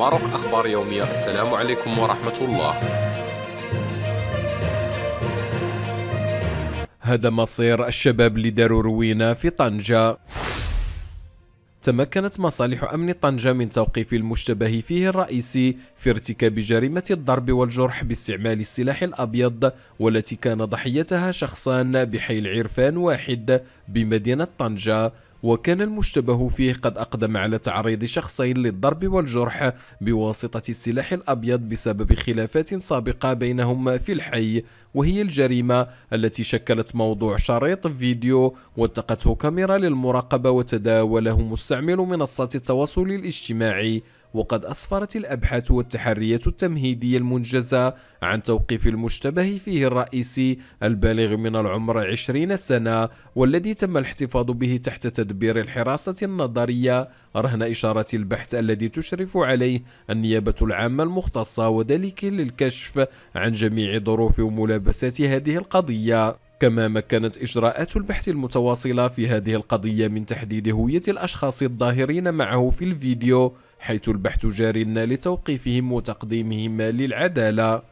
ماروك أخبار يومية السلام عليكم ورحمة الله هذا مصير الشباب اللي داروا روينة في طنجة تمكنت مصالح أمن طنجة من توقيف المشتبه فيه الرئيسي في ارتكاب جريمة الضرب والجرح باستعمال السلاح الأبيض والتي كان ضحيتها شخصان بحي العرفان واحد بمدينة طنجة وكان المشتبه فيه قد أقدم على تعريض شخصين للضرب والجرح بواسطة السلاح الأبيض بسبب خلافات سابقة بينهما في الحي وهي الجريمة التي شكلت موضوع شريط فيديو والتقته كاميرا للمراقبة وتداوله مستعمل منصات التواصل الاجتماعي وقد أسفرت الأبحاث والتحريات التمهيدية المنجزة عن توقيف المشتبه فيه الرئيسي البالغ من العمر 20 سنة والذي تم الاحتفاظ به تحت تداول تدبير الحراسة النظرية رهن إشارة البحث الذي تشرف عليه النيابة العامة المختصة وذلك للكشف عن جميع ظروف وملابسات هذه القضية كما مكنت إجراءات البحث المتواصلة في هذه القضية من تحديد هوية الأشخاص الظاهرين معه في الفيديو حيث البحث جار لتوقيفهم وتقديمهما للعدالة